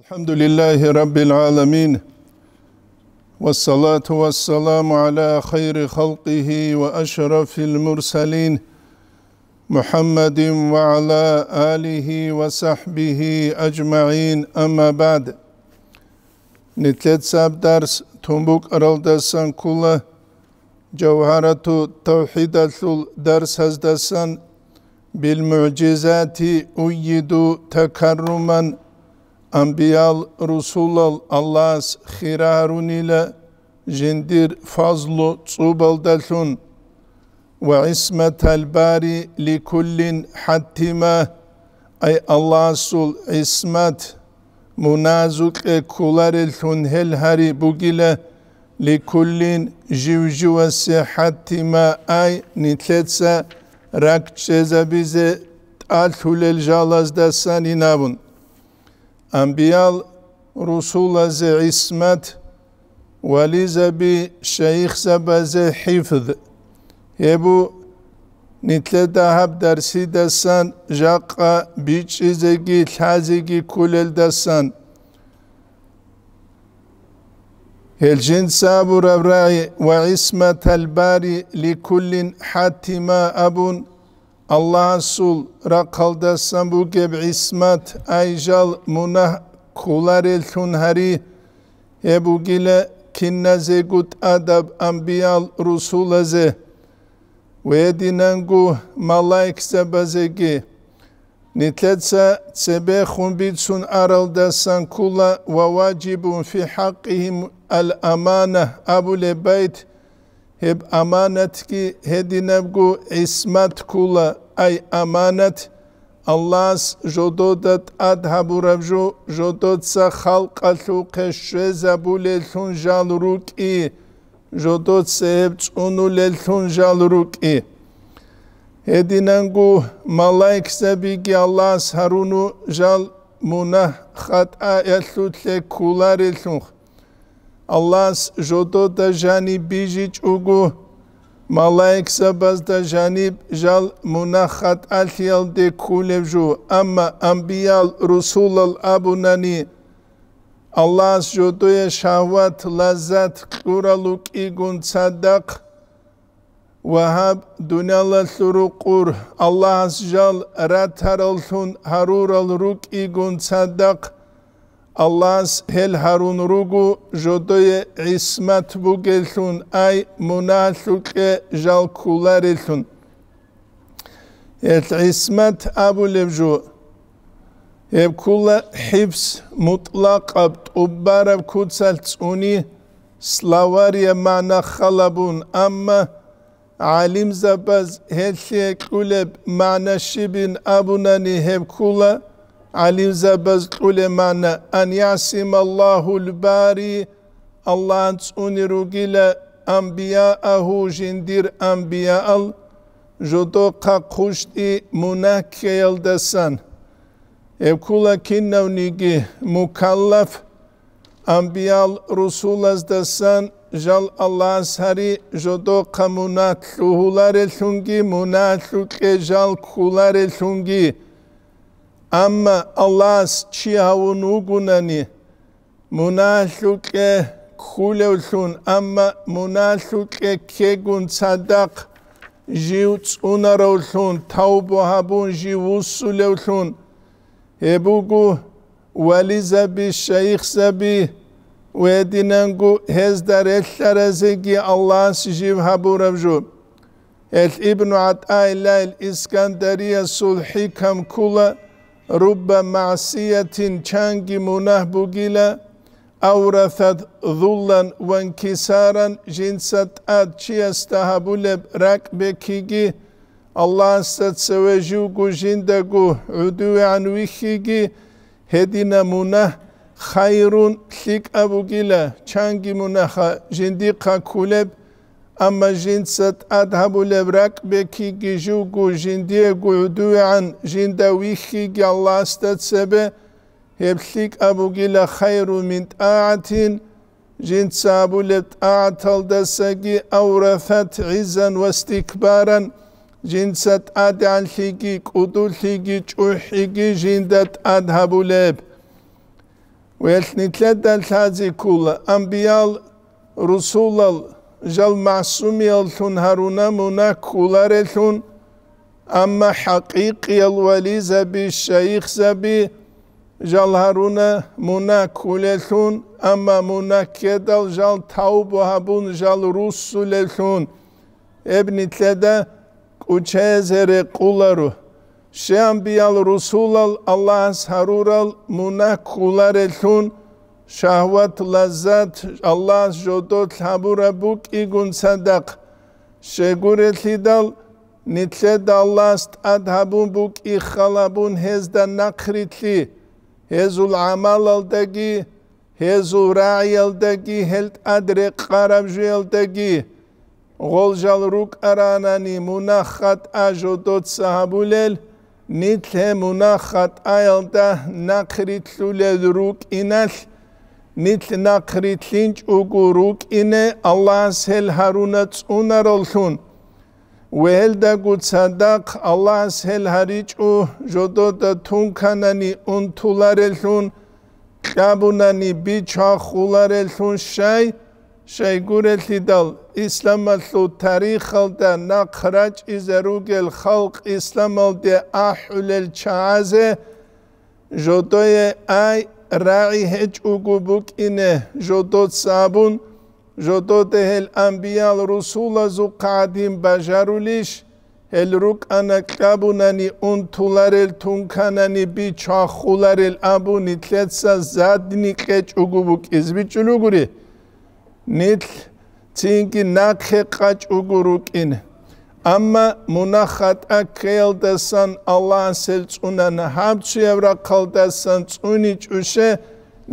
الحمد لله رب العالمين والصلاة والسلام على خير خلقه وأشرف المرسلين محمد وعلى آله وصحبه أجمعين أما بعد نتلت ساب درس تومبوك أرالدسان كله جوهرة توحيدة الدرس هزدسان بالمعجزات أيد تكرما Ambiyal Rusulal Allahs khirarun ile jindir fazlu tsubal dalhun ve ismetel bari li kullin hattime ay Allahsul ismet münazuk e kularil tunhel hari bugile li kullin jivjivesi hattime ay nitletse rak çeze bize alhulel jalaz desan inabun أنبيال رسول زي عصمت ولي زبي شيخ زب زي حفظ هبو نتلة دهب درسي دسان جاقا بيچي زيجي تلازيجي كولل دسان هل الجن سابر وعصمة الباري لكل حتما ابون Allah'a sul bu sabugeb ismat ayjal munah el tunhari ebugile kinnaze gut adab ambiyal rusulaze ve dinangu malaik sebazegi Nitletsa tsebe humbitsun aralda sankula ve vacibun fi hakkihim al amana abule beyt ჰებ ამანათკი ჰედინებგუ ისმათ ქულა აი ამანათ ალლას ჟოდოდად ადჰაბურებჟუ ჟოდოდსა ხალყალუ ქეშვეზაბულელუნ ჟალ რუკი ჟოდოდსე ჰებ წუნულელუნ ჟალ რუკი ედინანგუ მალაიქსებიგი ალლას ჰარუნუ ჟალ მუნა ხატა ელუთლე ქულარილუნხ Аллас жодо да жанип бижич угу, малайк сабаз да жанип жал мунахат алхиал де кулев жу, амма амбиял русулал абунани, Аллас жодо я шахват лазат куралук игун цадак, Вахаб дуняла сурукур, Аллас жал ратарал сун харурал рук игун цадак, Allahs hel harun rugu jodoye ismat bugelsun ay munaluke jalkularelsun. Et ismat abu levju. Hep kulla hibs mutlak Abd ubbarav kutsal tsuni slavariye mana halabun amma alim zabaz hel kuleb mana şibin abunani hep kula alize bez'ulemane en yasimallahu bari Allah'ın uniru gile anbiya'ahu jindir anbiya'al jodo ka kuşti munak yeldesan evkula kinnevnigi mukallaf anbiyal rusulaz desan jal Allah sari jodo kamunat ruhular elhungi munat jal kular elhungi Ama Allah's çihavun ugunani munaşuke kulevsun ama munaşuke kegun sadak jivts unarovsun tavbohabun jivussulevsun ebugu velizabi şeyhzabi wedinangu hezdar eşşarezegi Allah's jivhaburavju El İbn-i Atayla el İskanderiye sulhikam kula رب معصية شانج مناه بوغيلا أورثت ذلا وانكسارا جنسة آد شيستها بولب راك بكيجي الله ست سواجو جندقو عدو عن ويخيجي هدينا مناه خير لك أبو جلا شانج مناه جندقا كولب أما جنسة أذهب لبرك بكي جيجو جو جندية قعدو عن جند ويخي الله استتسبه هبليك أبو جلا خير من طاعة جنس أبو لطاعة الدسجي أورثت عزا واستكبارا جنسة أدعن لجي قدو لجي جوحيجي جندة أذهب لب ويلتني تلدى الحازي كولا أنبيال رسول الله жал маъсумиялтун ҳарунамуна куларетун амма ҳақиқиял вали заби шаих заби жал ҳаруна муна кулетун амма муна кедал жал тавбу ҳабун жал русулетун эбни тледа кучезере кулару шеамбиял русулал аллаҳ аз ҳарурал муна куларетун შაჰვათ ლაზათ ალლას ჯოდო თაბურაბუ კიგუნსადაქ შეგურეთიდალ ნიცედ ალლას ათაბუნ ბუკ იხალაბუნ ჰეზდა ნაკრითი ჰეზულ ამალალდაგი ჰეზულ რაიალდაგი ჰელტ ადრე ყარამჟელდაგი ღოლჟალ რუკ არანანი მუნახატ აჟოდო საბულელ ნიცე მუნახატ აილდა ნაკრითულელ რუკ ინალ მითნახრითინჭ უგურუკინე ალას ჰელჰარუნა წუნაროლხუნ ველდაგუცადაქ ალას ჰელჰარიჭუ ჟოდოდა თუნქანანი უნთულარელხუნ ყაბუნანი ბიჩახულარელხუნ შაი შეიგურელიდალ ისლამალუ თარიხალდა ნახრაჭ იზერუგელ ხალყ ისლამალდე აჰულელ ჩააზე ჟოდოე აი რაი ჰეჭუგუბუკინე ჟოდოთ საბუნ ჟოდოთე ჰელ ამბიალ რუსულა ზუკადიმ ბაჟარულიშ ჰელ რუკანა კაბუნანი უნთულარელ თუნქანანი ბიჩახულარელ აბუნი თლეცა ზადნი ყეჭუგუბუკიზ ბიჭულუგური ნილ წინკი ნახე ყაჭუგურუკინე ამა მონახატა ქელდასან ალანსელწუნან ჰამჩევრა ქალდასან წუნი ჭუშე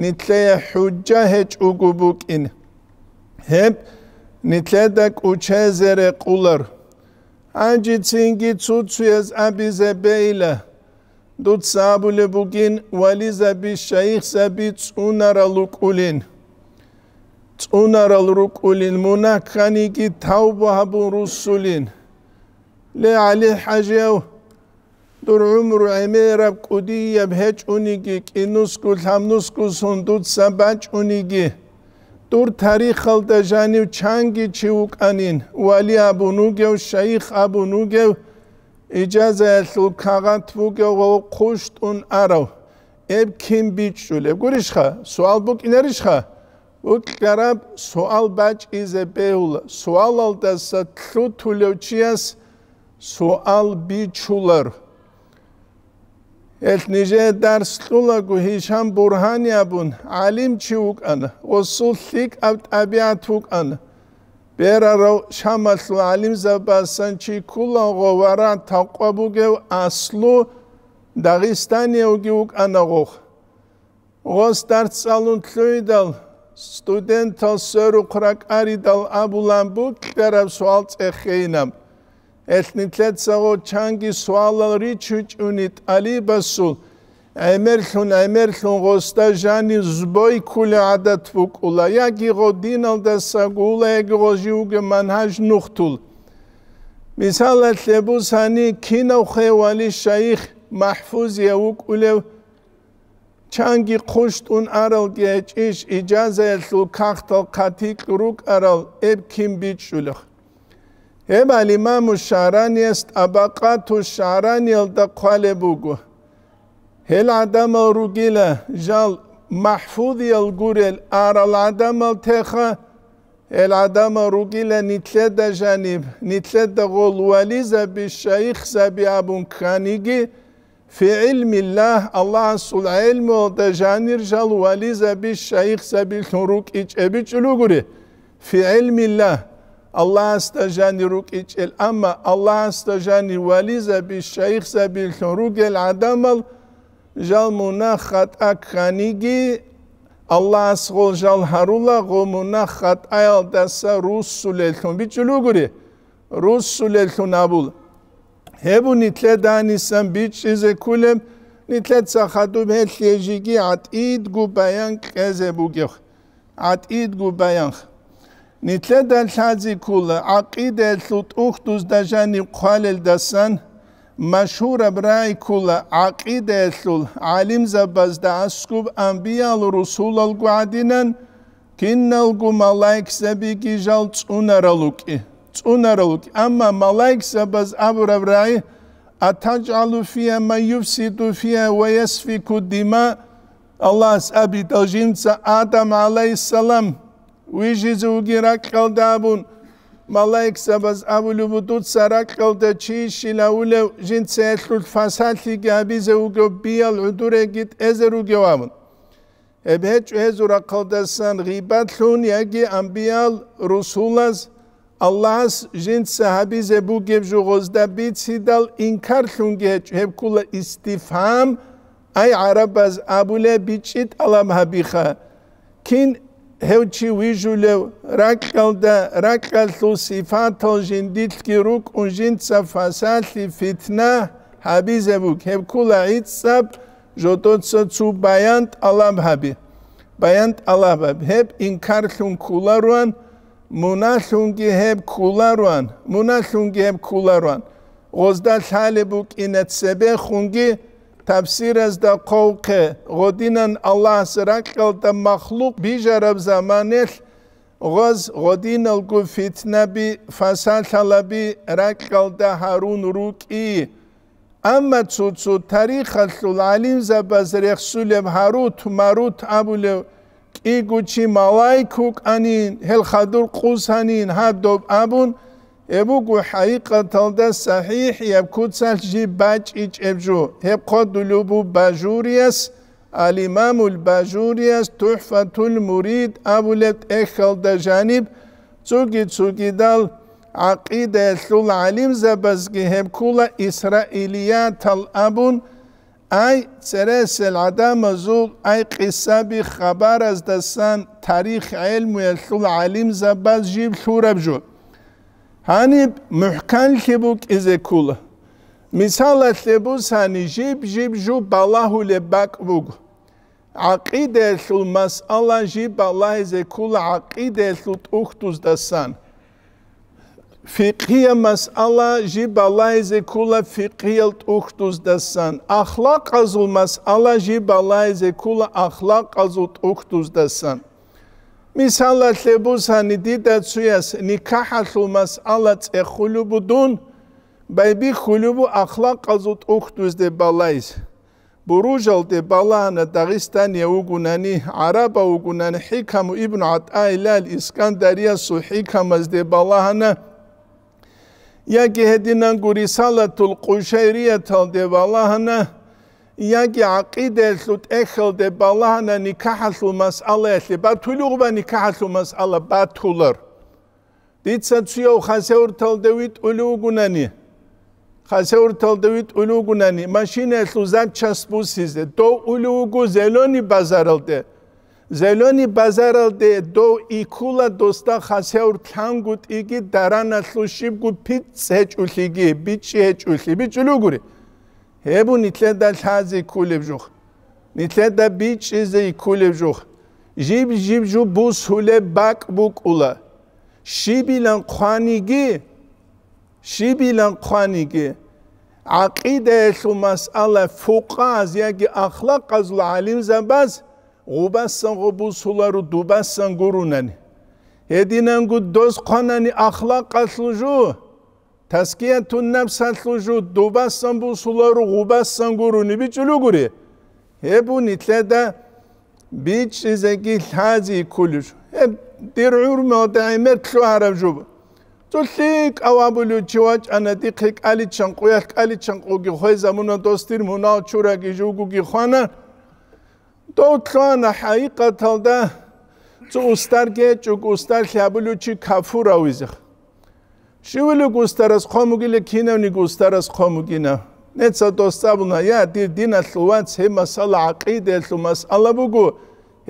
ნიტლეა ჰუჯა ჰეჭ უგუბუკინ ჰებ ნიტლედა კუჩეზერე ყულარ ანჯი წინგი ცუცუეს აბიზე ბეილა დუცაბული ბუგინ ვალიზა ბი შაიხსა ბი წუნარა ლუკულინ წუნარა ლუკულინ მონახანი კი თაუბა ბურუსულინ ლე ალი ჰაჯიაუ დურ უმრუ ემერა კუდიე ბჰეჭუნიგი კინუსკუ ლამნუსკუ სუნდუც საბაჭუნიგი დურ თარიხალდა ჟანივ ჩანგი ჩი უკანინ ვალი აბუნუგევ შაიხ აბუნუგევ ეჯაზა ლუ ქაღათბუგევ ყუშტუნ არავ ებ ქიმ ბიჭულე გურიშხა სუალბუკ ინერიშხა უკლარაბ სუალბაჭ იზე ბეულ სუალალდასა თლუ თულევჩიას суал бичулар ეს ნიჟე დარს ყულაგუ ჰიშამ ბურჰანია ბუნ ალიმ ჩუკან ოსულიკ აბიათუკან ბერარო შამალსუ ალიმ ზაბასან ჩი ქულაღო ვარა თაყვაბუგე ასლუ დაღისტანი უგიუკ ანაღოხ ოს დარს ალუნ თლუიდალ სტუდენტო სერუ ყრაკარი დალ აბულან ბუ კერავ სვალ წეხეინამ ეთნიცეთ საღო ჩანგი სვალალრი ჩუჭუნი ტალიბასულ აიმერხუნ აიმერხუნ გოსტაჟანი ზბოი ქული ადათ ვუკულა იაგიღო დინალ და საგულა ეგიღო ჟიუგე მანჰაჟ ნუხთულ მისალა ლებუსანი ქინო ხევალი შაიხ მაჰფუზი ვუკულე ჩანგი ხუშტუნ არალ გეჭიშ იჯაზელ ლუ ქახტო ქათი კრუკ არალ ებ ქიმ ბიჭულხ اما الامام الشعراني است ابقات الشعراني الدقال بوغو هل عدم رجلا جال محفوظ يلقورل ار العدم التخا العدم رجلا نتلد جانب نتلد غول وليزا بالشيخ زبي ابن كانيجي في علم الله الله صل علم ودجانير جال وليزا بالشيخ زبي الخروك اج ابيج في علم الله الله استجاني روكيش الأما الله استجاني واليزا بالشيخ سبيل روك العدم جال مناخات أكخانيجي الله أسغل جال هارولا غو مناخات أيال داسا روسو للخون بيجلو غري روسو للخون أبول هبو نتلا دانيسان بيتش إزي كولم نتلا تساخدو بهل تيجيجي عد إيد غو بيانخ إزي بوكيخ عد إيد غو بيانخ ნიტლე და ლაზიკულა აკიდე სუტუხტუს დაჟანი ყვალელ დასან მაშურა ბრაიკულა აკიდე სულ ალიმზაბაზ და ასკუბ ამბიალ რუსულალ გვადინან კინალ გუ მალაიქსები გიჟალ წუნარალუკი წუნარალუკი ამა მალაიქსაბაზ აბურა ბრაი ათანჯალუ ფია მაიუსიდუ ფია ვაიასფიკუ დიმა Allah's abi dajinsa Adam alayhisalam ვიჟი ზუგი რაკალდაბუნ მალაიქსაბას აბულუბუდუც სარაკალდა ჩიშილა ულე ჟინცეთლუთ ფასალი გაბი ზუგო ბიალ უდურეგით ეზერუგევამუნ ებეჭ ეზურა ყალდასან ღიბათლუნ იაგი ამბიალ რუსულას ალლას ჟინ საჰაბიზე ბუგებ ჟუღოზდა ბიციდალ ინქარლუნ გეჭ ჰებკულა ისტიფამ აი არაბაზ აბულე ბიჭით ალამ ჰაბიხა კინ ჰევჩი ვიჟულე რაკალდა რაკალსუსი ფათოჟინ დიტკი რუკ უჟინ საფასალი ფიტნა ჰაბიზევუ ქევკულა იცაბ ჟოტოცო ცუ ბაიანტ ალამბაბი ბაიანტ ალამბაბი ჰებ ინკარლუნ კულარუან მუნალუნგი ჰებ კულარუან მუნალუნგი ჰებ კულარუან ოზდა თალებუ კინეცებე ხუნგი تفسیرز دا قوقه غدینن الله سرقل دا مخلوق بی جرب زمانه غز غدین الگو فتنه بی فساد حالا بی رقل دا هرون روکی اما چو چو تاریخ اصول علیم زباز رخصولیم هروت مروت ابولیم ای گوچی ملایکوک انین هل خدور قوس انین هر دوب ابون ابو گو حقیق صحیح دست صحیح یب کود بچ ایچ ابجو جو هب قد دلو بجوری است الامام البجوری است تحفت المورید اولت اخل در جانب چوگی چوگی دل عقید اثل علیم زبزگی هب کول اسرائیلیا تل ابون ای زول ای قصه بی خبر از دستان تاریخ علم و اثل علیم زبز جیب شورب جود Hani ki kebuk ize kula. Misal tebus hani jib jib ju balahu le bak vug. Akide sul masala jib Allah ize kula akide sul uhtuz dasan. Fikhiye masala jib Allah ize kula fikhiye uhtuz dasan. Ahlak azul masala jib Allah ize kula ahlak azul uhtuz dasan. მისალა ლებუსანი დიდაცუას ნიკაჰალუმას ალა წეხულუბუდუნ ბაიბი ხულუბუ ახლა ყაზუტ უხტუზდე ბალაის ბურუჟალდე ბალანა დაღისტანი უგუნანი араბა უგუნანი ჰიკამუ იბნუ ატაილალ ისკანდარია სუჰიკამაზდე ბალანა ياكي هدينان قري صلاة القشيرية تلدي والله იაგი აკიდეს უ ტეხელდე ბალანა ნიკაჰასუ მასალეში ბათულუღვა ნიკაჰასუ მასალა ბათულურ დიცაციო ხასეურთალდევით ულუგუნანი ხასეურთალდევით ულუგუნანი მაშინეს უ ზანჩასპუსიზე დო ულუგუ ზელონი ბაზარალდე ზელონი ბაზარალდე დო იკულა დოსტა ხასეურთანგუტიგი დარანასუშიგუ ფიცეჭულიგი ბიჭეჭულიგი ბიჭულუგური Rebunitle da taze kulevjuk. Nitle da biç izey kulevjuk. Jib jib ju bu sule bak buk ula. Şibilen kuanigi. Şibilen kuanigi. Akide şu masala fukaz ya ki ahlak azla alim zambaz. Gubassan gubu sularu dubassan gurunan. Edinen gud doz konani ahlak aslucu. таския туннам санлужу дубасан бусулору губасан гуруни бичлугури эбуни тледа бич изеги лази кулур э дирур мода имер тлуаравжу цулли кавабулу чуач анади кик али чан куях али чан куги хойза муна достир муна чураги жугуги хана тотлана хайка талда цу устарге чу устар хабулу чи кафура уизих შივილი გუსტარას ხომგილი ქინევნი გუსტარას ხომგინა ნეცა დოსტაბნა ია დი დინა სულან ცემა სალა აკიდე სუმას ალაბუგუ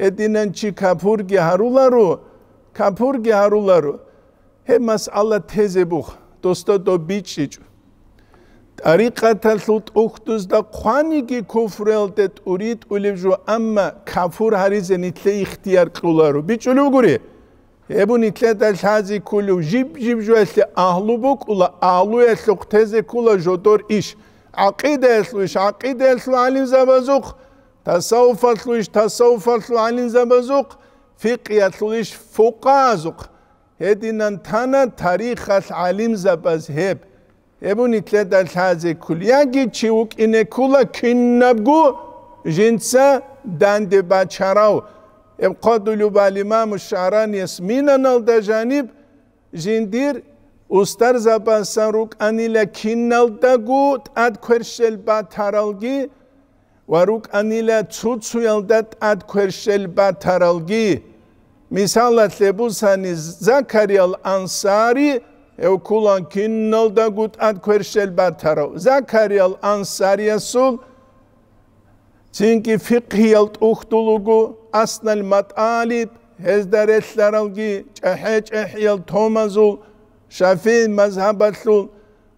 ედინან ჩი კაფურგი ჰარულარო კაფურგი ჰარულარო ჰემას ალა თეზებუხ დოსტო დო ბიჭიჭ ტარიყათა სულ უხტუს და ყვანიგი კუფრელდეთ ურიტ ულიბჟო ამმა კაფურ ჰარიზენი თლე იხტიარ ყულარო ბიჭულუგური ებუნი კლეტა ჩაზი კულუ ჟიბ ჟიბ ჟესე აჰლუბუ კულა აალუ ესო ხთეზე კულა ჟოტორ იშ აკიდესლუშ აკიდესლუ ალიმ ზაბაზუხ თასაუფალუშ თასაუფალუ ალიმ ზაბაზუხ ფიყიათლუშ ფუყაზუხ ედინან თანა თარიხალ ალიმ ზაბაზ ჰებ ებუნი კლეტა ჩაზი კულ იანგი ჩიუკ ინე კულა კინნაბგუ ჟინცა დანდე ბაჩარაუ ام قادلو بالامام الشعراني اسمين انال دجانب جندير استر زبان سنروك انيلا كينال دقو تاد كرشل با تارالجي وروك انيلا تسوتسو يلدت اد كرشل با تارالجي مثال لبوساني زكريا الانصاري او كولان كينال دقو تاد كرشل با تارال زكريا الانصاري اسول Çünkü fikhiyel tuhtuluğu asnal matalib hezdaretlaralgi çehe çehiyel tomazul şafi mezhabatlul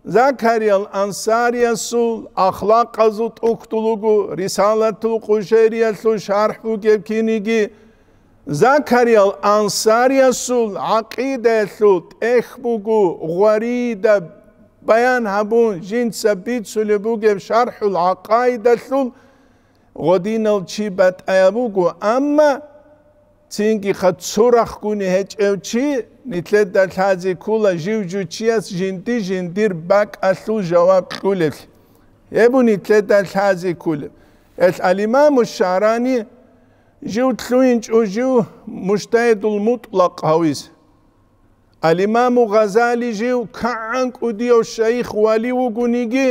Zakaryal Ansariyasul ahlak azu tuhtuluğu risalatu kuşeriyasu şarhu gevkinigi Zakaryal Ansariyasul akidesu tehbugu gvarida bayan habun jinsa bitsulibugev şarhul akaydasul Zakaryal ღოდინალ ჩი ბატაიაბუგუ ამა ცინკი ხაცურახკუნი ჰეჭევჩი ნითლედა ლაძი კულა ჟივჯუჩიას ჟინტი ჟინდირ ბაკ ასუ ჟავაკულელ ებუნი თლედა ლაძი კულ ეს ალიმამუ შარანი ჟუთლუინჩ უჟუ მუშტაიდულ მუტლაკ ჰავის ალიმამუ ღაზალი ჟუ ქაანკუდიო შეიხ ვალი უგუნიგი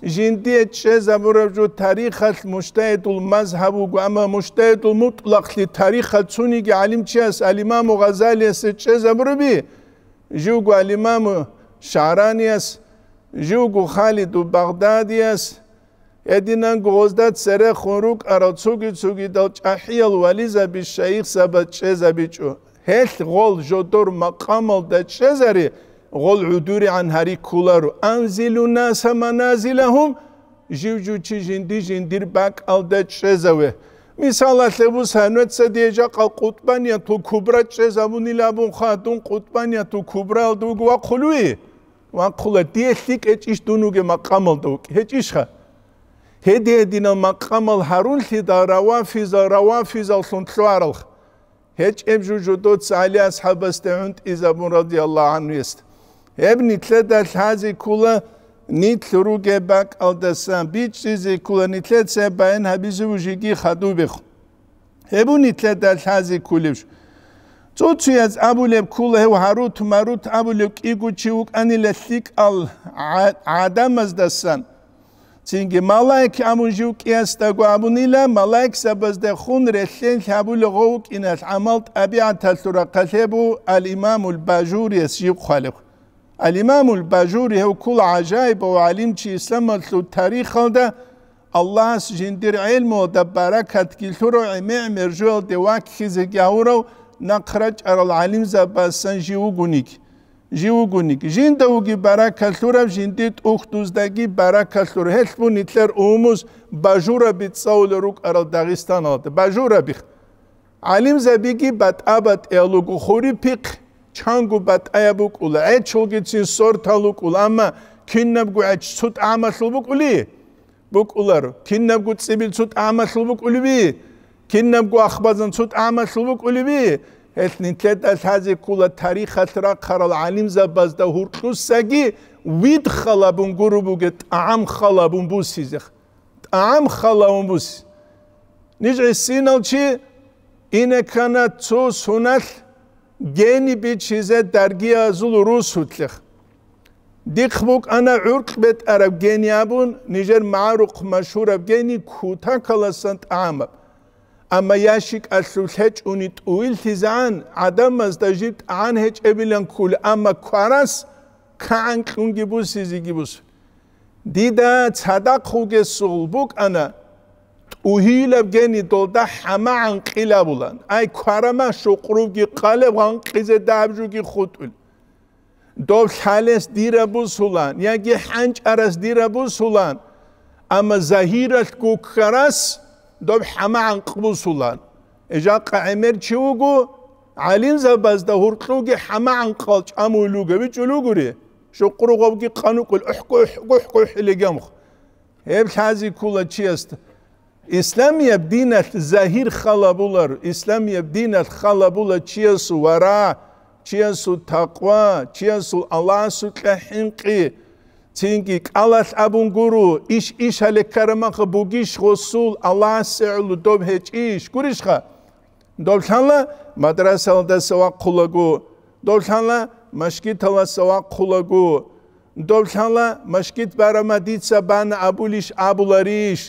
ჟინდიეთ შეზამურებჟუ თარიხალ მუშტაეტულ მაზჰაბუ გვამა მუშტაეტულ მუტლახლი თარიხალ ცუნიგი ალიმჩიას ალიმამუ ღაზალიასე შეზამურები ჟუგუ ალიმამუ შარანიას ჟუგუ ხალიდუ ბაღდადიას ედინან გოზდად სერე ხურუკ არო ცუგი ცუგი და ჭაჰიალ ვალიზაბი შეიხსაბა შეზაბიჭუ ჰელ ღოლ ჟოდორ მაყამალ და შეზარი ღოლ უდური ან ჰარი ქულარუ ანზილუნა სამანაზილაჰუმ ჟივჯუჩი ჟინდი ჟინდირ ბაკ ალდა ჩეზავე მისალათე ბუსანვეცე დიეჯა ყა ყუტბანია თუ ქუბრა ჩეზამუნილაბუნ ხატუნ ყუტბანია თუ ქუბრა ალდუ გვა ხულვი ვა ხულა დიესი კეჭიშ დუნუგე მაყამალდო კეჭიშა ჰედედინა მაყამალ ჰარულში და რავა ფიზა რავა ფიზა სუნტლვარალ ჰეჭ ემჟუჯუ დოც ალი ასჰაბასტე უნტ იზაბუნ რადიალლაჰუ ანჰუ ისტ ებნი თლედა ლაზი ქულა ნიტრუგება კალდასა ბიჩიზი ქულა ნიტლეცება ენ ჰაბიზუჟი კი ხადუბეხ ებუნი თლედა ლაზი ქულებშ წუციაც აბულებ ქულა ჰევ ჰარუთ მარუთ აბულებ კიგუჩი უკანილე სიკალ ადამასდასან ცინგი მალაიქ ამუჟი უკიას და გვამუნილა მალაიქ საბაზდე ხუნრე ლენ ჰაბულე ღოუკინას ამალ ტაბიათა სურა ყალებუ ალ იმამულ ბაჟური სიყვალე الامام الباجوری هو کل عجائب وعلم چی اسلام مثل تاریخ ده الله جندر علم و دبرکت کلتورو عمع مرجو دواک خیزگاورو نقرج ار العلم زباسن جیو گونیک جیو گونیک جند اوگی برا کلتورو جندیت اختوزدگی برا کلتور هلت بو نیتلر اوموز باجورا بیت ساول روک ار داغستان آده باجورا بیخ علم زبیگی بات ابد ایلوگو خوری ჩანგუბა ტაიაბუკულა ეჩოგიცი სორთალუკულა ამა ქინნაბგუაჩ ცუტ ამაშლუბუკული ბუკულარ ქინნაბგუ წიბი ცუტ ამაშლუბუკულიბი ქინნაბგუ ახბაზან ცუტ ამაშლუბუკულიბი ეს ნიტლეთა საზი კულა თარიხასრა ყარალ ალიმ ზაბაზ და ჰურტუსაგი ვიდ ხალაბუნ გურუბუგე ტაამ ხალაბუნ ბუსიზე ტაამ ხალაბუნ ბუსი ნიჟე სინალჩი ინეკანა ცუ სუნალ გენი ბიჩიზე დარგია ზულ რუსუთლიხ დიხმუკ ანა ურყბეთ араბ გენი აბუნ ნიჟერ მარუხ მაშურაბ გენი ქუთა ქალასან ტამა ამა იაშიკ ასულჰეჭ უნი ტუილთიზან ადამას დაჟიტ ან ჰეჭებილან ქულ ამა ქვარას კანკუნგიბუსიზიგიბუს დიდა ცადა ხუგესულ ბუკ ანა უჰილებ გენიტოლ და ჰამა ანყილაბულან აი ქარამა შუყრუგი ყალე ვანყიზე დაბჟუგი ხუტულ დოვ ხალეს დირაბუსულან იაგი ჰანჭარას დირაბუსულან ამა ზაჰირას კუქხარას დოვ ჰამა ანყბუსულან ეჟა ყაემერ ჩუგუ ალინ ზაბაზ და ჰურტუგი ჰამა ანყალ ჭამულუგე ვიჭულუგური შუყრუგობგი ყანუკულ უჰკუ უჰკუ ჰილიგამხ ებ ხაზი ქულა ჩიესტ ისლამია დინათ ზაჰირ ხალაბულარ ისლამია დინათ ხალაბულა ჩიესუ ვარა ჩიესუ თაყვა ჩიესუ ალასუ ყაჰინყი ცინკი ყალას აბუნგურუ ის ის ალეკარმახ ბუგიშ ხოსულ ალასულ დობჰეჭიშ გურიშხა დოლხანლა მადრასალდა სვა ყულაგუ დოლხანლა მაშკითალა სვა ყულაგუ დოლხანლა მაშკით ბარამადიცა ბან აბულიშ აბულარიშ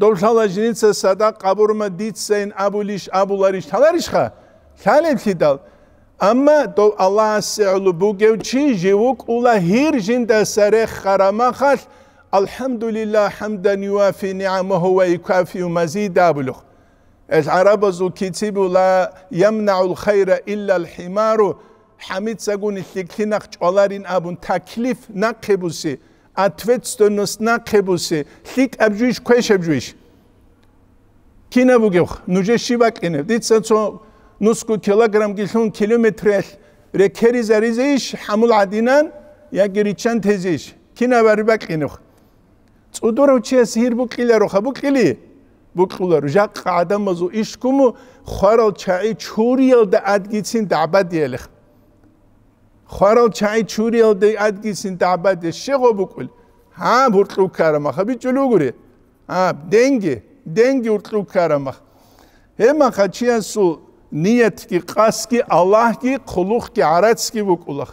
دولشالا جنيتسا سادا قابورما ديتسين أبوليش أبولاريش تالاريشخا خالب تدال أما دو الله سعلو بوغيوشي جيوك أولا هير جندا ساريخ خراما خاش الحمد لله حمدا يوافي نعمه ويكافي مزيد أبلغ العرب زو كتب لا يمنع الخير إلا الحمارو حميد ساقون الشكلين أخش أولارين أبون تكليف نقبسي ათვეცდონოს ნახებუსი ხიტაბჯიშ ქეშებჯიშ კინაბუგევ ნუჟეშივაკინე დიცაცო ნუსკუ კილოგრამ გიშონ კილომეტრელ რეკერიზარიზეშ ჰამულ ადინან იაგერიჩან თეზეშ კინაბარიბაკინევ წუდურო ჩეს ჰირბუკილარო ხაბუკილი ბუკულარო ჟაყ ადამაზო ისკუმ ხვარალ ჩაი ჩურიალ და ადგიცინ დაბადიელი ხვარალ ჩაი ჩურიალ დე ადგისინ დაბადე შეღობუკულ ჰა ბურტუკარა მახა ბიჭულუგური ა დენგი დენგი ურტუკარა მახა ემა ხა ჩიასუ ნიეთკი ყასკი ალაჰკი ყულუხკი არაცკი ბუკულახ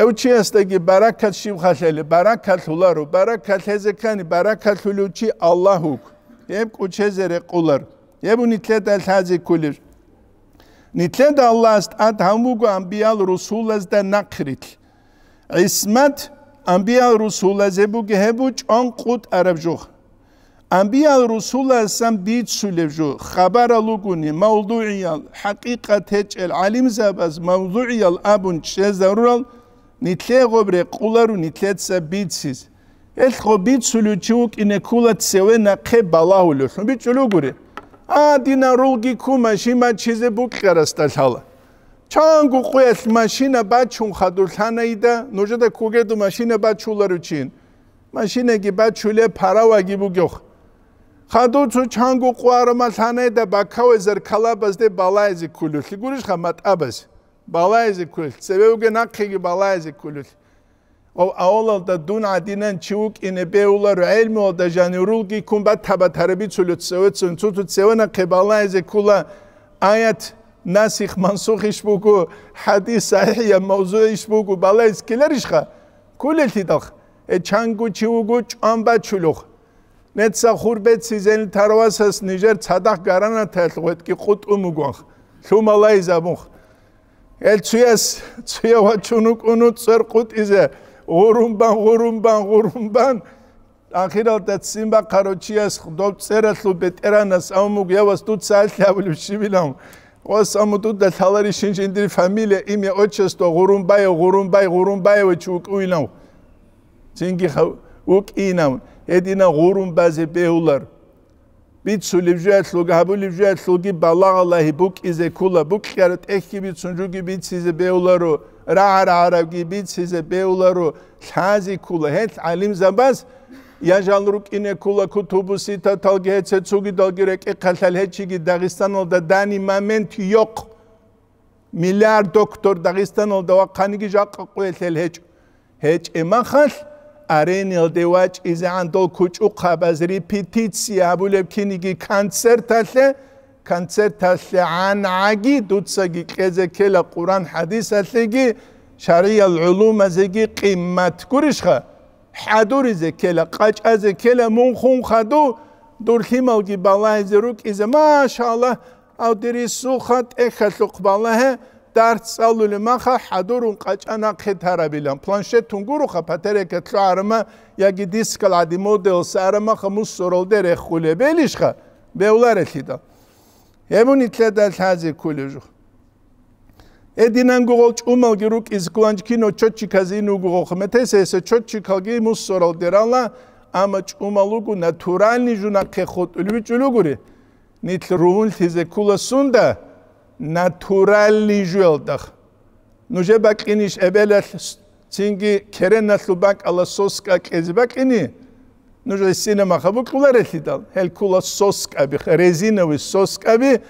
ეუ ჩიასტეგი ბარაკათ შიმხალელი ბარაკათ ლულარო ბარაკათ ეზეკანი ბარაკათ ლულუჩი ალაჰუკ ემ კუჩეზერე ყულარ ემუნი თლედა ლაზი კულირ ნიცენ და ალასტ ად ჰამუგ ამბიალ რუსულეს და ნაკრით ისმათ ამბიალ რუსულაზე ბუგებუ ჭონ ყუთ არაბჟუხ ამბიალ რუსულასან ბიცულებჟუ ხაბარა ლუგუნი მავდუიალ ჰაკიკათე ჭელ ალიმზაბას მავდუიალ აბუნ შეზარულ ნიცე ღობრე ყულარუ ნიცეცა ბიცის ეს ხო ბიცულუ ჩუკ ინე ქულაცევე ნაკე ბალაულო ხო ბიცულუ გური ა დინა როლგი ქუმა შიმა ჩიზე ბუკიარასთა ხალა ჩანგუ ყუეს მაშინა ბაჩუნ ხადურ თანაი და ნოჟა და კუგედუ მაშინა ბაჩულარუ ჩინ მაშინა კი ბაჩულე ფარავა კი ბუგიოხ ხადო ჩუ ჩანგუ ყუარა მა თანაი და ბაკავეზერ ქალაბას და ბალაიზი ქულუ ხი გურიშ ხა მატაბას ბალაიზი ქულ წებეუგე ნაკი ბალაიზი ქულუ او اولل د دون عدنان چوک ان بهولر علم او د جن رول کی کوم به تبه تربی چلوت سوت سن چوت سوت نه قبال نه از کولا ایت نسخ منسوخ ايش بوکو حدیث صحیح یا موضوع ايش بوکو بالا اس کلر ايش خا کول تی دخ ا چنگو چوگو چان با چلوخ نت سا خور به سیزن ترواس اس نیجر صدق گران تلغت کی قوت او موگوخ شو مالای زبوخ ال چیس چیا و چونو کونو سر قوت ایزه ორუმბან ორუმბან ორუმბან ახირალდაც სიმბა ქაროჩიას ხდობ წერასო ბეტერანას ამუგ ევას თუ წალთავლუ შიბილამ ყოს ამუ თუ და თალარი შინჯინდრი ფამილია იმე ოჩესტო ღურუმბაი ღურუმბაი ღურუმბაი ვე ჩუკუილამ წინგი ხა უკინამ ედინა ღურუმბაზე პეულარ ბიცული ჟეთლო გაბული ჟეთლო გი ბალაღალაი ბუკიზე ქულა ბუკიარ ტექი ბიცუნჯუგი ბიციზე პეულარო რა არა არა გიბიციზე ბეულარო ხაზი ქულა ჰეთ ალიმზაბას იაჟალურ კინე ქულა ქუთუბუსი თა თალგეცე ცუგი დაგირე ყეხალ ჰეჩიგი დაღისტანოლ და დანი მომენტ იოქ მილიარდ დოქტორ დაღისტანოლ და ვაყანიგი ჟაყყველ ჰეჭ ჰეჭ ემახალ არენელ დევაჭ იზანდო ქუჭუ ხაბაზრი ფიტიცი აბულებ კინიგი კონცერტალე კანცერტალე ან აგი დუცაგი ყეზე ქელა ყურან ჰადისალეგი შარია ულუმაზეგი ყიმათ გურიშხა ჰადურიზე ქელა ყაჭაზე ქელა მუნხუნ ხადუ დურჰიმოგი ბალაიზე რუკიზე მაშალა ავდირი სუხატ ეხალო ყბალაჰე დარცალული მახა ჰადურუნ ყაჭანა ხეთარაბილან პლანშე თუნგურუ ხა ფატერეკეთლო არმა იაგი დისკლადი მოდელს არმა ხმუსროლ დერე ხულებელიშხა ბევლარეთი და ემუნიტლედა ლაზი კულიჟუ ედინან გუღო ჭუმალ გირუკ ის გუანჩკინო ჩოჩი ქაზინუ გუღო მეთეს ესე ჩოჩი ქალგი მუსორალ დერალა ამა ჭუმალუგუ ნატურალი ჟუნა ქეხოტული ჭულუგური ნიტლ რუნ თიზე კულასუნდა ნატურალი ჟელდახ ნუჟებაკინიშ ებელალ წინგი ქერენალუბაკ ალასოსკა კეზბაკინი ну же синема хабу кулерехи дал хелкула соскаби резинови соскаби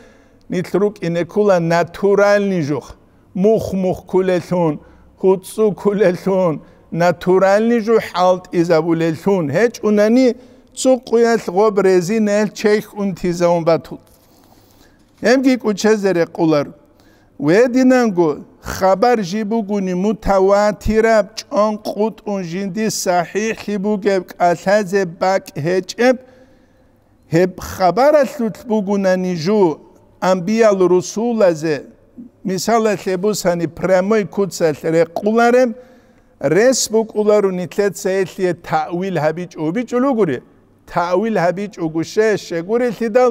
нитру кинекула натуральни жух мух мух кулелун хуцу кулелун натуральни жух алт изабулелун хеч унани цуқуял гоб резинел чех унтизаун бату эмги кучезере кулару ვედინანგო ხაბარ ჟიბუგუნი მუთავათირა ჭონ ყუტუნ ჟინდი საჰიჰი ბუგებ ალაზე ბაკ ჰეჭებ ჰებ ხაბარ ალუთბუგუნანი ჟუ ანბიალ რუსულაზე მისალე ხებუსანი პრემოი ქუცელ რეყულარემ რესპუკულარუ ნითლეცეილიე თავილ ჰაბიჭუბიჭულუგური თავილ ჰაბიჭუგუშე შეგურილთიდალ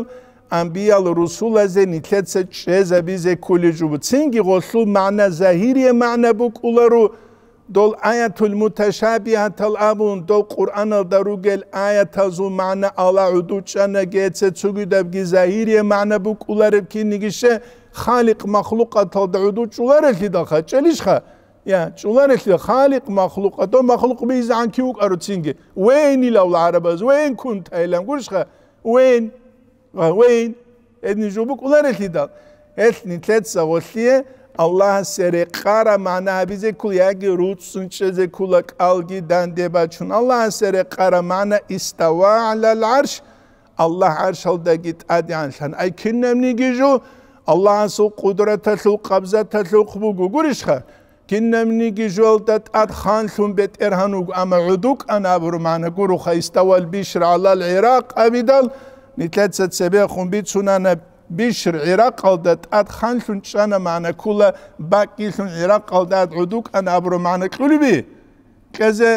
ანბიალ რუსულაზე ნიტლეცე ჩეზე ბიზე კულიჯუბ ცინგი ღოსუ მანა ზაჰირი მანა ბუ კულარუ დოლ აიათულ მუთაშაბიათალ აბუნ დო ყურანალ დარუგელ აიათაზუ მანა ალა უდუჩანა გეცე ცუგიდებ გი ზაჰირი მანა ბუ კულარი კინიგიშე ხალიყ მახლუყათალ და უდუჩულარი ლიდა ხა ჭელიშ ხა يا شولار اخلي خالق مخلوق تو مخلوق بي زانكي وكارو تسينغي وين لو العربز وين كنت ايلم قولش وين ვაუინ ედნი ჯუბუ კულერეთი და ესნი წეცა ვოლიე ალლაჰ სერე ყარა მანაბიზე კულიაგი რუცუნ ჩეზე კულა კალგი დანდება ჩუნ ალლაჰ სერე ყარა მანა ისტავა ალალ არშ ალლაჰ არშალდა გიტ ადიან შან აი კინნემნი გიჟუ ალლაჰ სუ ყუდრათა სუ ყაბზა თა სუ ხბუ გურიშხა კინნემნი გიჟუ ალდა ტად ხან სუმ ბეტ ერჰანუ ამა უდუკ ანაბრ მანა გურუ ხა ისტავალ ბიშრა ალალ ირაკ აბიდალ ნიტლეცა ცებია ხუმბი ცუნანა ბიშრ ერაყალდა ტატ ხანშუნ ჭანა მანა ქულა ბაკისუნ ერაყალდა ღუდუკან აბრო მანა ქულიბი ყეზე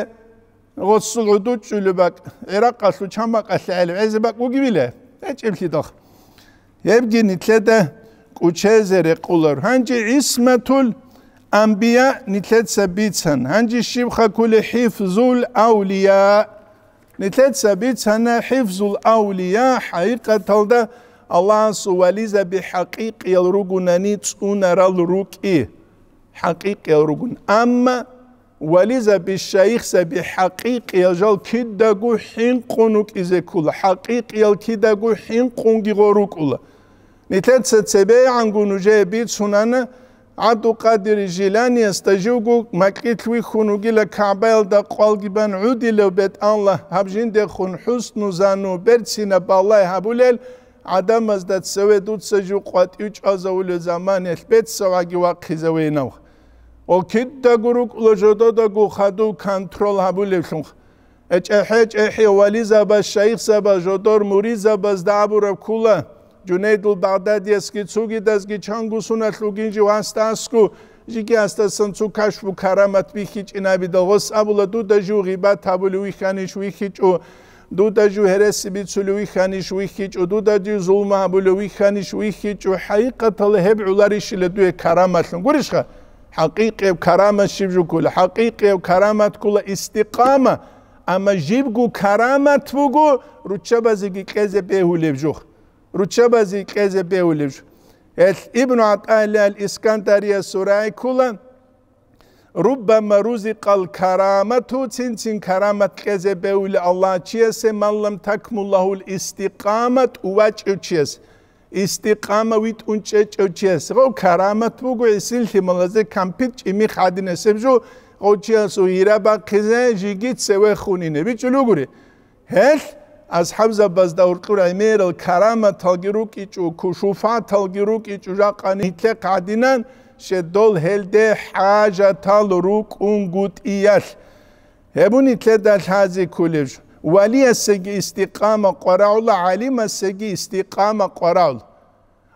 როცულ ღუდუჭული ბაკ ერაყალშუ ჩამაყალე ეზე ბაკ უგივილე ეჭიმში დოხ ევგენი თლედა კუჩეზე რეყულარ ჰანჯი ისმათულ ანბია ნიტლეცა ბიცან ჰანჯი შიბხა ქული ჰიფზულ აულია მეთცებით ანა ჰიფზულ აულია ჰაიკათალდა ალას ვალიზა ბიჰაკიკილ რუგუნანი წუნარალ რუკი ჰაკიკილ რუგუნ ამ ვალიზა ბიშაიხს ბიჰაკიკილ ჯალ ქიდაგუ ჰინყუნუკიზე ქულ ჰაკიკილ ქიდაგუ ჰინყუნგი ღორუკულ მეთცებე ანგუნუჯე ბიცუნანა ადუ ყადირი ჟილანიას და ჟუგუ მაკითვი ხუნუგილა კაბელ და ყალგიბან უდილო ბეთ ალლა ჰაბჟინდე ხუნ ჰუსნუ ზანუ ბერცინა ბალაი ჰაბულელ ადამას და ცვედუ ცჟუ ყატი ჭაზაულე ზამანი ბეთ სავაგი ვაქიზევენავ ოქიდ და გურუ კლოჟოდა და გუხადუ კონტროლ ჰაბულელ ხუნ ეჭე ჰეჭე ჰი ვალიზა ბა შეიხსა ბა ჟოდორ მურიზა ბა ზდაბურა ქულა ჯუნეიდულ ბაღდადიას კი ცუგიდას კი ჩანგუსუნას ლუგინჯი ვასტასკუ ჯიკი ასტასან ცუკაშვუ ქარამათ ვიხიჭინაბი და ღოსაბულა დუდაჟუ ღიბა თაბული ვიხანიშ ვიხიჭუ დუდაჟუ ჰერესი ბიცული ვიხანიშ ვიხიჭუ დუდაჯი ზულმაბული ვიხანიშ ვიხიჭუ ჰაიკათალ ჰებულარიშილე დუე ქარამათლუ გურიშხა ჰაკიკე ქარამაში ბჟუკულ ჰაკიკე ქარამათკულა ისტიყამა ამა ჯიბგუ ქარამათბუგუ რუჩაბაზი კი ყეზე პეჰულებჟუ ხა რუჩაბაზი ყეზე პეულებს ეს იბნ აკალი ალ ისკანდარია სურაი კულან რუბამა რუზიყალ ქარამათუ წინცინ ქარამათ ყეზე პეული ალლა ჩიესე მალლამ თაკმულაჰულ ისტიყამათ უვაჭუჩიეს ისტიყამა ვიტუნჭე ჭუჩიეს ხო ქარამათ ბუგე სილთი მალაზე კამპი ჭიმი ხადინესებჟო ოჩიასო ირაბა ქეზე ჟიგიცევე ხუნინე ბიჭლუგური ჰელ as hamza bazda urqura imer al karama talgiru kichu kushufa talgiru kichu jaqan itle qadinan shedol helde haja tal ruk ungut iyal hebun itle dal hazi kulir wali asegi istiqama qaraul alim asegi istiqama qaraul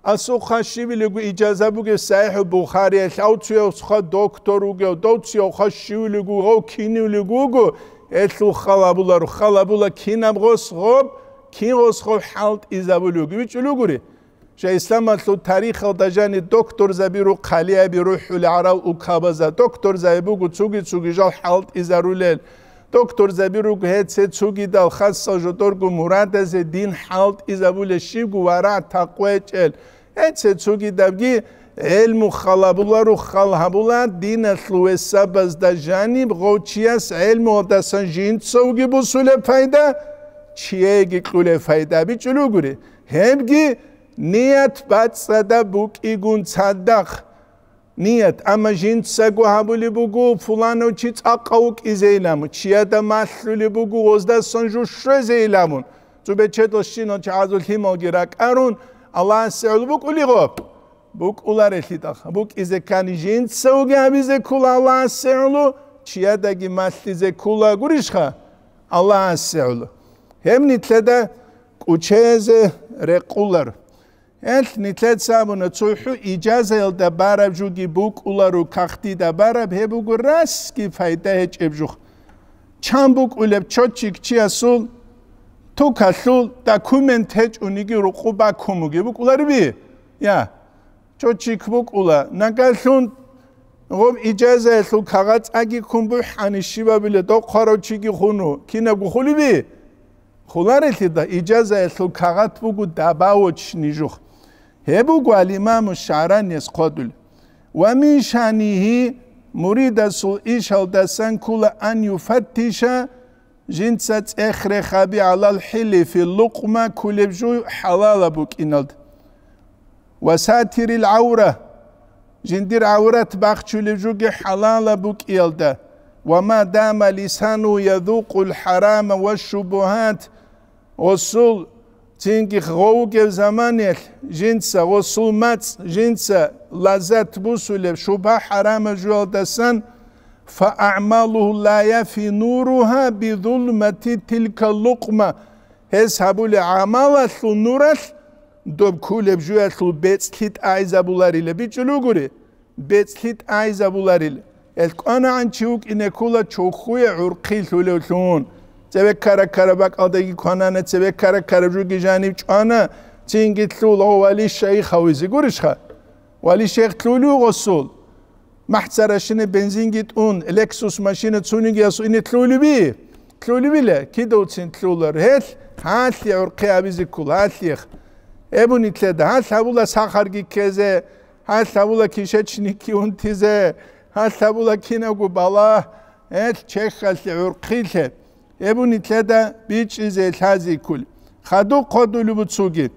asu khashivili gu ijaza bu ge sahih bukhari shautsu yo khad doktor u ge dotsi yo khashivili gu ro kinivili gu gu ეთლუ ხალაბულა რო ხალაბულა ქინამღოს ხობ ქინოს ხო ჰალტ იზაბული უგი ჩლუგური შეისლამათლუ თარიხალ დაჟანი დოქტორ ზაბირუ ყალიაბი რუჰულ араუ უკაბაზა დოქტორ ზაიბუ გუცუგი ცუგი ჟალ ჰალტ იზარულელ დოქტორ ზაბირუ გეცე ცუგი და ხასსაჟო დორგუ მურადაზე დინ ჰალტ იზაბული შიგუ ვარა თაყვეჭელ ეცე ცუგი დაგი ელმუ ხალაბულარუ ხალჰაბულა დინასლუესაბაზ და ჟანიბ ღოჩიას ელმუ დასან ჟინცოგი ბუსულე ფაიდა ჩიეგი ყულე ფაიდა ბიჭლუგური ჰემგი ნიათ ბაცა და ბუკი გუნცადახ ნიათ ამა ჟინცა გუჰაბული ბუგუ ფულანო ჩი წაყაუ კიზეილამ ჩია და მასლული ბუგუ 20 ჟუშრეზეილამ ზუბე ჩედოშინო ჩაზულ ჰიმოგი რაკარუნ ალანსე ლუბუკული ღო ბუკულარეთიდა ბუკიზე კანიჟინცე უგაბიზე ქულალასეულო ჩიადაგი მასთიზე ქულა გურიშხა ალასეულო ჰემნითლედა კუჩეზე რეკულარ ელ ნიტლეცამუნა წუჰუ იჯაზელ და ბარაბჟუგი ბუკულარო ქახტი და ბარაბ ჰებუგრას კი ფაიტა ეჭებჟუ ჩამბუკულებ ჩოჩიკ ჩიასულ თუ ქალულ დოკუმენტე ჭუნიგი რუყუბა ქუმუგი ბუკულარი ია ჩოჩიქ მოკულა ნაკალშუნ რომ იჯეზე სულ ქაღაცაგი ხუმბუ ხანი შიბაბილე და ყაროჩიგი ხუნუ კინა გხულიბი ხულარეთ და იჯეზე სულ ქაღათ ბუგუ დაბაოჩნი ჟუხ ჰებუ გვალი მამუ შარან ეს ყოდულ ვამი შანიჰი მურიდა სულ იშალ და სან ქულა ან ფათიშა ჟინცაც ეხრე ხაბი ალალ ჰილი ფი ლუყმა ქულებ ჟუ ჰალალა ბუ კინალდ وساتر العورة جندير عورة باخشو لجوج حلال بوك إلدا وما دام لسانه يذوق الحرام والشبهات وصول تينك غوك زمانيل جنسا وصول مات جنسا لازات بوسول شبه حرام سن فأعماله لا يفي نورها بظلمة تلك اللقمة هس هبول عمالة نورث დომ ქულებს ჟუათლუ ბეცხით აიზაბულარილე ბიჭლუგური ბეცხით აიზაბულარილე ეს ყანაან ჩუკინე ქულა ჩოხუე ურყილულულუნ ზევეკარაკარაბაკალდეგი ქანანე ზევეკარაკარაბჟუგი ჟანი ჭანა ცინგითლულ ოვალი შეიხავი ზიგურიშხა ვალი შეხთლულუ ოსულ მაჰცარაშინე ბენზინგით უნ ლექსუს მაშინე ცუნიგიას ინითლულიბი თლულიბილე კიდოცინთლულარ ჰელ ხალი ურყი აბიზი ქულა ხალიხ ებუნიცე და ასაბულა сахарგი ქეზე ასაბულა кишечни кюнтизе ასაბულა кинагу бала ეს ჩეხალე ურხილე ებუნიცე და ბიჭიზე ლაზიკულ ხადუ ყოდული ბუცუგი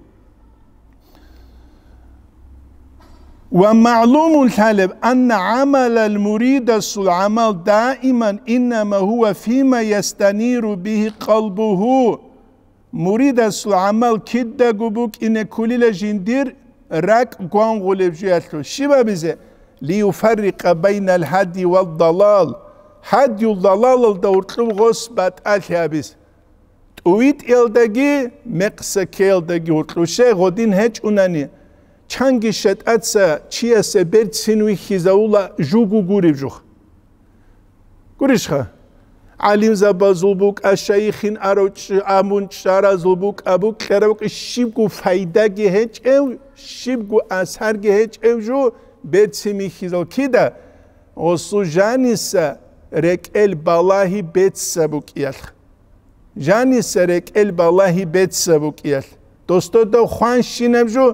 ومعلوم الحلب ان عمل المريد العمل دائما انما هو فيما يستنير به قلبه მურიდასლო ამალ კიდდა გუბუკ ინე ქულილა ჟინდირ რაკ გვანღულებში ახლო შიბაბიზე ლიუფარიყა ბაინალ ჰადი ვალ დალალ ჰადი ვალ დალალ და ურტლუ ღოს ბატალიაბის ტუით ელდაგი მეყსა ქელდაგი ურტლუშე ღოდინ ჰეჭუნანი ჩანგი შეტაცა ჩიასე ბერცინვი ხიზაულა ჟუგუგურიბჟუხ გურიშხა ალიმ ზაბაზულბუკ აშაიხინ აროჩ ამუნ შარაზულბუკ აბუ ქერავკი შიბგუ ფაიდა გეჭევ შიბგუ ასარ გეჭევჟუ ბეცმი ხიზო კიდა ოსუ ჟანისა რეკელ ბალაჰი ბეცსაბუკ იალ ჟანისა რეკელ ბალაჰი ბეცსაბუკ იალ დოსტო და ხვან შინებჟუ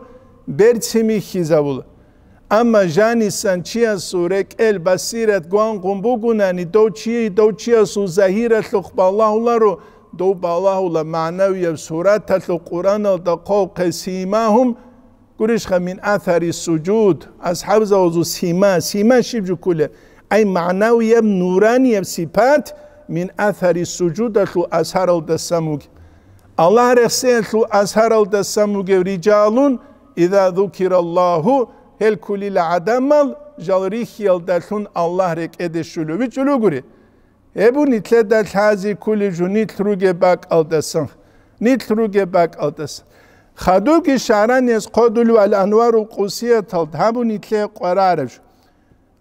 ბერცმი ხიზავულ اما جانی سن چیا سورک ال بسیرت گوان قم گنانی دو چی دو چیا سو زهیره لخ با الله رو دو بالله الله معنوی سورت تل قرآن و قسیما هم گرش من اثر سجود از حبز و سیما سیما شیب جو کله ای معنوی نورانی صفات من اثر سجود از اثر و دسموگ الله رخصه لو اثر و دسموگ رجالون اذا ذکر الله هل لعدمال لعدم جل جالری خیال داشتن الله رک ادش شلو بی چلو گری. ابو نیت داد حاضر کلی جنیت روی بگ آدسان، نیت روی بگ آدس. خدوعی شرایطی از قدول و الانوار و قصیه تل هبو نیت قرارش.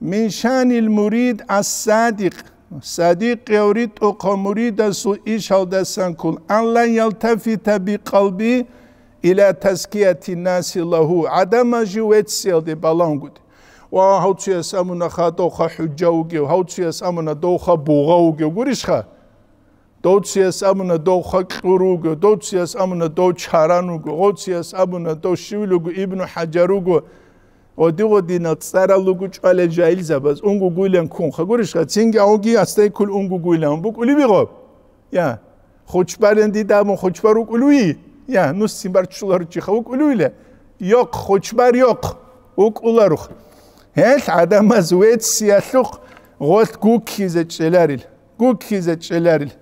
منشان المورید از صادق، صادق یورید و مرید از ایش آدسان کل. الله یال تفی تبی قلبی ila taskiyati nasi lahu adama ji wetselde balangut wa hautsia samuna khato kha hujjauge hautsia samuna do kha bugauge guris kha dotsia samuna do kha quruge dotsia samuna do charanuge hautsia samuna do shivlugu ibnu hajaruge odigo dinat saralugu chale jail zabas ungu gulen kun kha guris kha tsinga ogi astai kul ungu gulen bu kulibigo ya khuchbarendi da mo khuchbaru kului yeah. یا هنوز سیمبار چیلارو چیخه؟ اوک اولویله، یوک، خوچبار یوک، اوک اولاروخ هیل عدم از وید سیالوخ غلط گوک هیزه چهلاریل، گوک هیزه چهلاریل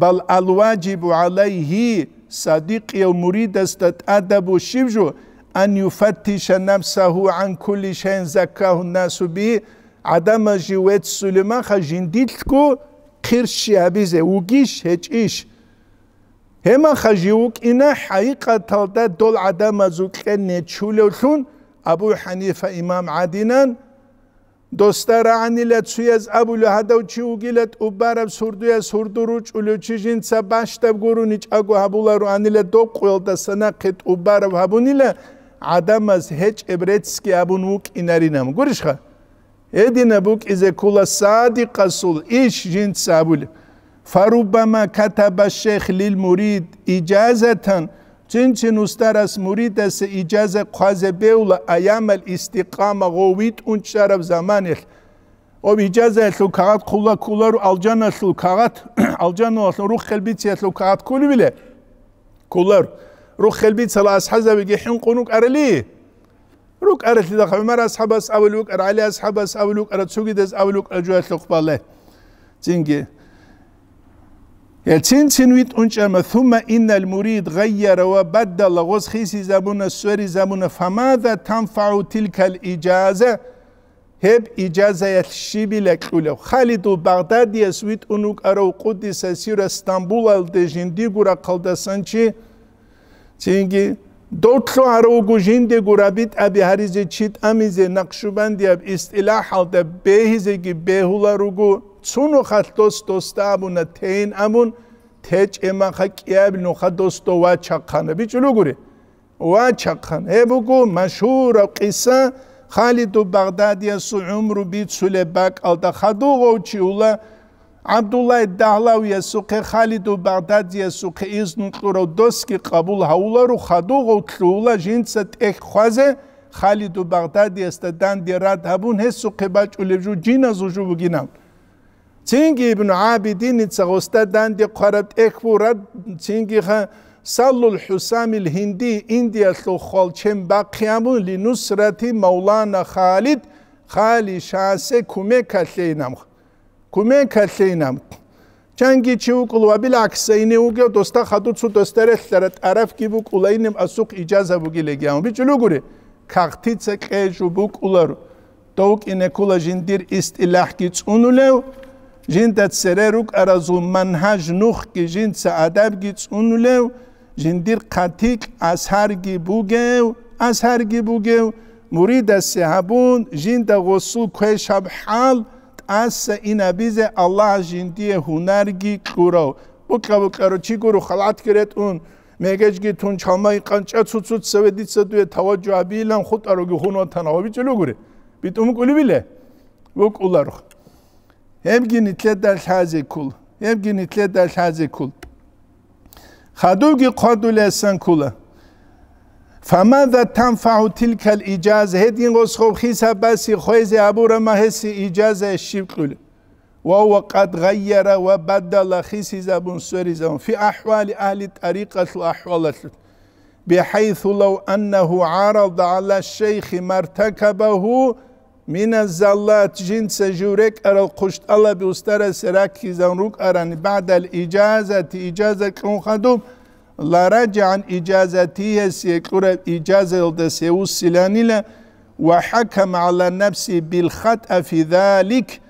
بل الواجب علیه صدیق یا مورید از ادب و شیفجو ان یو فتیش نم عن کلیش هن زکاه و ناسو عدم از وید سلمان خواهی کو گو قرشی عبیزه، اوگیش ჰემა ხაჟი უკინა ჰაიყათალ და დოლ ადამაზუ ყენე ჩულოთუნ აბუ ჰანიფა იმამ ადინან დოსტარა ანილა ცუეს აბულ ჰადავ ჩი უგილეთ უბარავ სურდუე სურდურუ ჩულო ჩიჟინ ცა ბაშტებ გურუნი ჭაგუ აბულარუ ანილა დოყველ და სანაყეთ უბარავ აბუნილა ადამას ჰეჭ ებრეცკი აბუნ უკინარინამ გურიშხა ედინა ბუკ იზე კულა სადიყასულ ის ჯინცაბული فربما كتب الشيخ للمريد اجازه چنچن استرس مريد اس اجازه قوازه بيولا ايام الاستقامه غويت اون شرف زمان او اجازه لو كاغات كولا كولا رو الجان اسل كاغات الجان اسل رو خلبي تي اسل كاغات كولي بيله كولا رو خلبي تلا اس حزب جي حين قونوك ارلي روك ارت لي دخل مر اصحاب اس اولوك ار علي اصحاب اس اولوك ار تسوغي دز اولوك اجو اسل قباله چنگي يتنسن يعني ويت أنشأما ثم إن المريد غير وبدل غز خيسي زمون السوري زمون فماذا تنفع تلك الإجازة هب إجازة يتشيبي لك ولو خالد بغداد يسويت أنوك أرو قدس سير اسطنبول دي قرى قلدسان چي تنجي دوتلو أرو قجين دي قرى بيت أبي هاريزي چيت أميزي نقشوبان دي أب استلاح حالده بيهزي بيهولا رقو ცუნო ხალ დოსტოსტაბუნა თენ ამუნ თეჭემა ხა კიაბი ნოხა დოსტო ვაჩაყანა ბიჭლუგური ვაჩაყან ებუგუ მაშურა ყისა ხალიდუ ბაღდადიასუ უმრუ ბიცულე ბაკალდა ხადუღოჩი ულა აბდულაი დაჰლავიასუ ხე ხალიდუ ბაღდადიასუ ხე იზნუკურო დოსკი ყაბულ ჰაულარუ ხადუღოჩი ულა ჟინცა ტეხ ხვაზე ხალიდუ ბაღდადიასთა დანდი რად აბუნ ჰესუ ხე ბაჭულებჟუ ჯინაზუჟუ ბგინავ ცინგი იბნ აბიდინი წაღოსტადან დი ყარად ეხურა ცინგი ხა სალულ ჰუსამილ ჰინდი ინდიასო ხალ ჩემ ბაქიამუ ლინუსრათი მოულანა ხალიდ ხალი შასე კუმე ქალეინამ კუმე ქალეინამ ჩანგი ჩუკულვა ბილაქსე ინე უგე დოსტა ხატუ ცუ დოსტერე ლერა ტარაფ კიბუ კულაინემ ასუყ იჯაზა ბუგი ლეგიამ ბიჩლუგური ქახთი წე ყეჟუ ბუკულარ დოუკინე კულაჟინდირ ისტილაჰკი წუნულევ ჟინდა წერერუკ არაზუ მანჰაჟ ნუხკი ჟინცა ადაბგი წუნულევ ჟინდირ ყათიკ ასჰარგი ბუგევ ასჰარგი ბუგევ მურიდა სეჰაბუნ ჟინდა ღოსუ ქეშაბ ჰალ ასა ინაბიზე ალლა ჟინდიე ჰუნარგი ქურო ბუკა ბუკარო ჩიგურო ხალათ კერეტუნ მეგეჯგი თუნ ჩამაი ყანჭა ცუცუც სვედიცა დუე თავაჯუ აბილან ხუტარო გი ხუნოთან აბიჭლუ გური ბიტუმ კული ბილე ბუკულარო همگین اتلاع در يبقى کل همگین اتلاع در نتلدى کل كل خدوغي قدو لسن فما ذا تنفع تلك الإجازة هدين غص خوب خيسا باسي خويزي أبورا ما هسي إجازة الشبقل وهو قد غير وبدل خيسي زبون سوري زبون في أحوال أهل الطريقة وأحوال بحيث لو أنه عارض على الشيخ ما ارتكبه من الزلات جنس جورك أرى القشت الله بأسترى سراك زنروك أرى بعد الإجازة إجازة كون خدوم لا رجع عن إجازتي سيكورة إجازة لدسيو سلانيلا وحكم على النفس بالخطأ في ذلك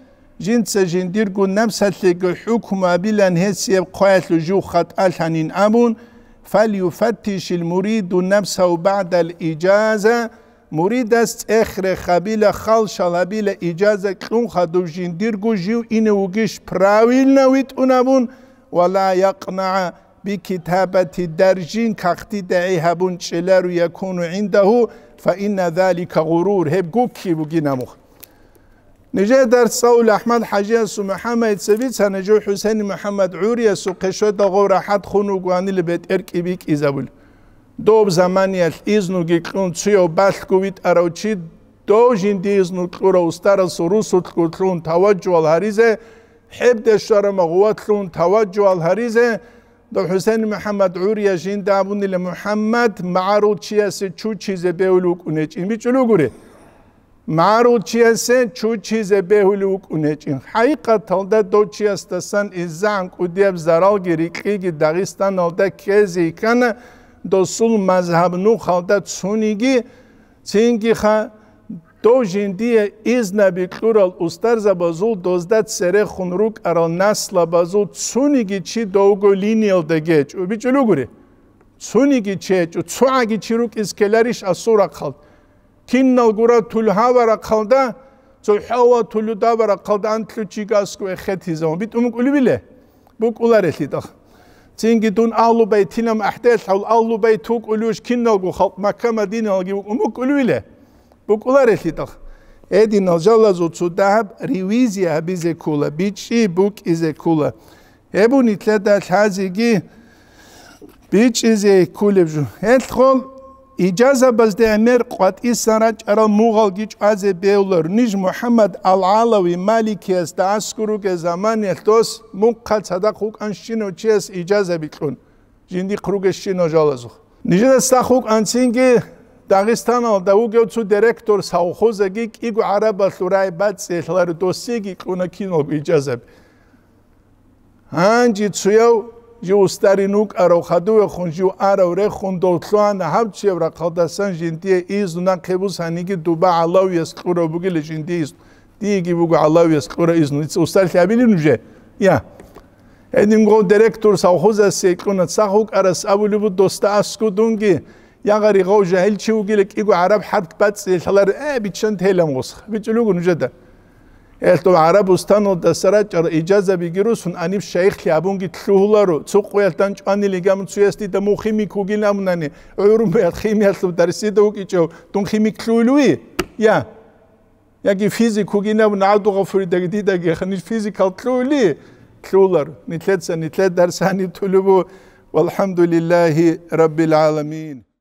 جنس جندير قو نفس تلقى حكم بلا هسي قوات لجو خطأ لحنين أبون فليفتش المريد نفسه بعد الإجازة مريد است اخر Murid est ეხრე ხაბილა ხალშალაბილა იჯაზა ყუნხა جيو დირგუჟივ ინე უგიშ نويت ვიტუნაბუნ ولا يقنع بكتابة درجين كختي دعي هبون شلار يكون عنده فإن ذلك غرور هب قوكي بقينامو نجا در سول أحمد حجي سو محمد سبيت سنجو حسين محمد عوري سو قشو دغو راحت خونو قواني لبيت إركي بيك إزابول დობ ზამანიალ იზნუ გიკუნციო ბასკუვით არავჩი დოჟინდი იზნუ ყურო უსტარას რუსუთკუთრუნ თავაჯვალ ჰარიზე ჰებდე შარმა ღუათლუნ თავაჯვალ ჰარიზე და ჰუსეინ მუჰამად ურია ჟინდა აბუნილე მუჰამად მაარუჩიასე ჩუჩიზე ბეულუ უკუნეჭი მიჭულუგური მაარუჩიასე ჩუჩიზე ბეულუ უკუნეჭი ჰაიყათალ და დოჩიასთან იზან კუდიებ ზარალგირი კიგი დაღისტანალ და ქეზი ქანა до сул мазхаб ну халта цуниги цинги ха то женди из наби клурал устар забазул 12 сере хунрук арал насла базу цуниги чи доуго линиел деге чуби чулугури цуниги че чу цуаги чирук из келариш асура хал тиннал гура тул хавара халда цу хава тулу давара халда антлу чигаску эхет изам бит умкулибиле бу куларэлитах цингитун аллубай тилам ахтел хал аллубай тук улуш киннагу халк макка мадина алги уму кулвиле бу кулар элитак эдин алжалазу цудаб ревизия бизе кула бичи бук изе кула эбу нитле дал хазиги бичи изе кулебжу элхол ეჯაზა ბალდე ამერ ყვატის სანაჭარო მუღალგი ჭაზე ბევლორ ნიჟ მუჰამად ალალავი მალიქეს და ასკურუკე ზამანი ხტოს მუყალ სადა ხუკან შინო ჩეს ეჯაზა ბიყუნ ჯინდი ხრუგე შინო ჟალაზუ ნიჟა და სა ხუკან ცინგი დაღესტანო და უგევცუ დირექტორ საოხოზეგი კიგ არაბა ლურაი ბაც ეხლარ დოსიგი ყუნა კინო ეჯაზა ანჯი ცუიო ჯუ სტარინუკ არო ხადუე ხონჯუ არო რე ხონდო თლან ჰავჩევრა ხალდასან ჟინტი ის უნდა ხებუს ანიგი დუბა ალავიას ყურობუგი ლეჟინტი ის დიგი ბუგა ალავიას ყურა ის ნიც უსტარ ხაბილი ნუჟე ია ენიმ გო დირექტორ საოხოზა სეკუნა საჰუკ არას აბულუბუ დოსტა ასკუდუნგი ягари гоже элчиугилек игу араб хат бац ялар э бичэн телем гос бичлугу нужада ერთო არაბუსთან და საჭარ ეჯაზები გიროსუნ ანი შეიხლი აბუნგი თლუულარო წუყუელთან ჭანილი გამწუესტი და მუხიმი ქუგილამნანი ორუმეთ ხიმიასუ დარსი და უკიჭო თუნ ხიმი ქლუილუი ია იაკი ფიზიკ ქუგინა ნადუ გაფური და გიდა გეხნი ფიზიკალ ქლუილი თლუულარ ნიტლეცა ნიტლე დარსანი თულუბუ والحمد لله رب العالمين